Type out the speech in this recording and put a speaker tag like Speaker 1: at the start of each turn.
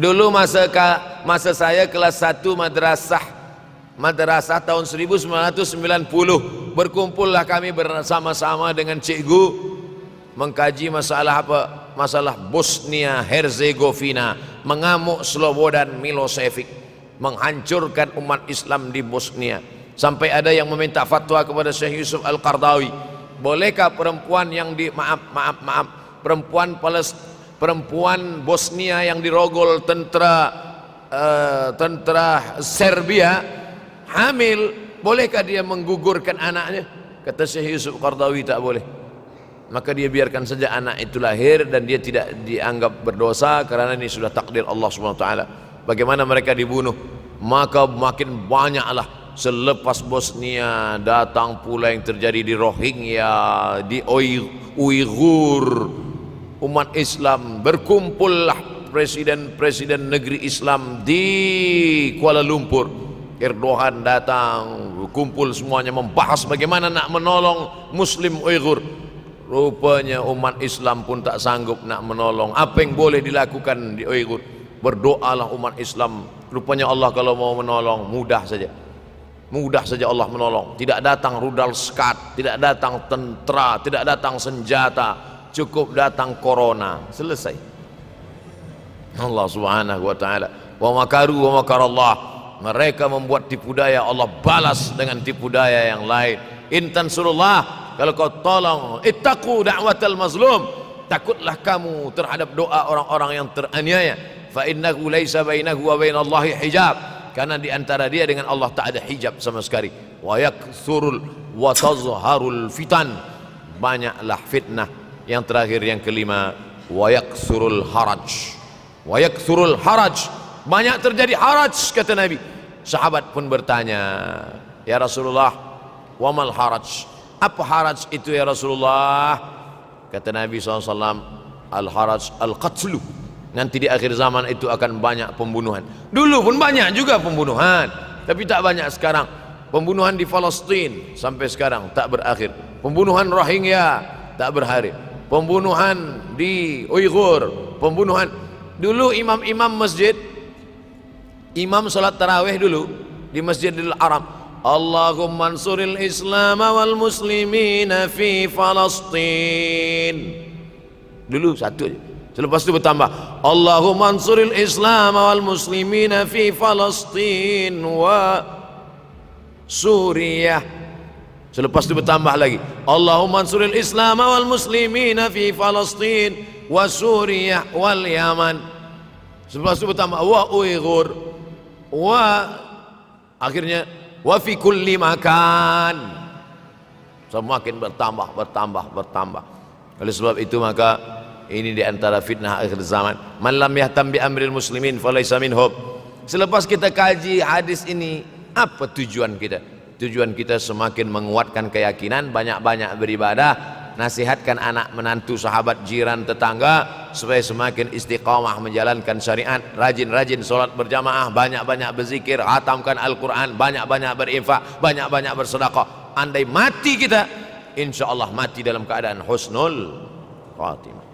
Speaker 1: Dulu masa ka, masa saya kelas 1 madrasah madrasah tahun 1990 berkumpullah kami bersama-sama dengan cikgu mengkaji masalah apa masalah Bosnia Herzegovina mengamuk Slobodan Milosevic menghancurkan umat Islam di Bosnia sampai ada yang meminta fatwa kepada Syekh Yusuf Al-Qardawi bolehkah perempuan yang di maaf maaf maaf perempuan Palestina perempuan Bosnia yang dirogol tentara uh, eh, tentera Serbia hamil bolehkah dia menggugurkan anaknya kata Syekh Yusuf Qardawi tak boleh maka dia biarkan saja anak itu lahir dan dia tidak dianggap berdosa kerana ini sudah takdir Allah Subhanahu taala bagaimana mereka dibunuh maka makin banyaklah selepas Bosnia datang pula yang terjadi di Rohingya di Uyghur umat Islam berkumpullah presiden-presiden negeri Islam di Kuala Lumpur Erdogan datang kumpul semuanya membahas bagaimana nak menolong Muslim Uyghur rupanya umat Islam pun tak sanggup nak menolong apa yang boleh dilakukan di Uyghur berdoalah umat Islam rupanya Allah kalau mau menolong mudah saja mudah saja Allah menolong tidak datang rudal skat tidak datang tentara, tidak datang senjata cukup datang corona selesai Allah Subhanahu wa taala wa makaru wa makarallah mereka membuat tipu daya Allah balas dengan tipu daya yang lain intan surullah kalau kau tolong ittaqu da'watal mazlum takutlah kamu terhadap doa orang-orang yang teraniaya fa innahu laisa bainahu wa bainallahi hijab karena di antara dia dengan Allah tak ada hijab sama sekali wa yaksurul wa tazharul fitan banyaklah fitnah yang terakhir yang kelima wayak surul haraj wayak surul haraj banyak terjadi haraj kata Nabi sahabat pun bertanya ya Rasulullah wamal haraj apa haraj itu ya Rasulullah kata Nabi SAW al haraj al qatlu nanti di akhir zaman itu akan banyak pembunuhan dulu pun banyak juga pembunuhan tapi tak banyak sekarang pembunuhan di Palestin sampai sekarang tak berakhir pembunuhan Rohingya tak berakhir pembunuhan di Uighur, pembunuhan dulu imam-imam masjid imam salat tarawih dulu di masjid di Arab. Allahumma ansuril Islam wal muslimina fi Falastin. Dulu satu aja. Selepas itu bertambah, Allahumma ansuril Islam wal muslimina fi Falastin wa Suriah. Selepas itu bertambah lagi. Allahumma ansuril Islam wal muslimina fi Palestin wa Suriah wal Yaman. Selepas itu bertambah wa Uighur wa akhirnya wa fi kulli makan. Semakin bertambah, bertambah, bertambah. Oleh sebab itu maka ini di antara fitnah akhir zaman. Man lam yahtam bi amril muslimin falaysa minhum. Selepas kita kaji hadis ini, apa tujuan kita? tujuan kita semakin menguatkan keyakinan banyak-banyak beribadah nasihatkan anak menantu sahabat jiran tetangga supaya semakin istiqamah menjalankan syariat rajin-rajin solat berjamaah banyak-banyak berzikir hatamkan Al-Quran banyak-banyak berinfak banyak-banyak bersedekah andai mati kita insyaAllah mati dalam keadaan husnul khatimah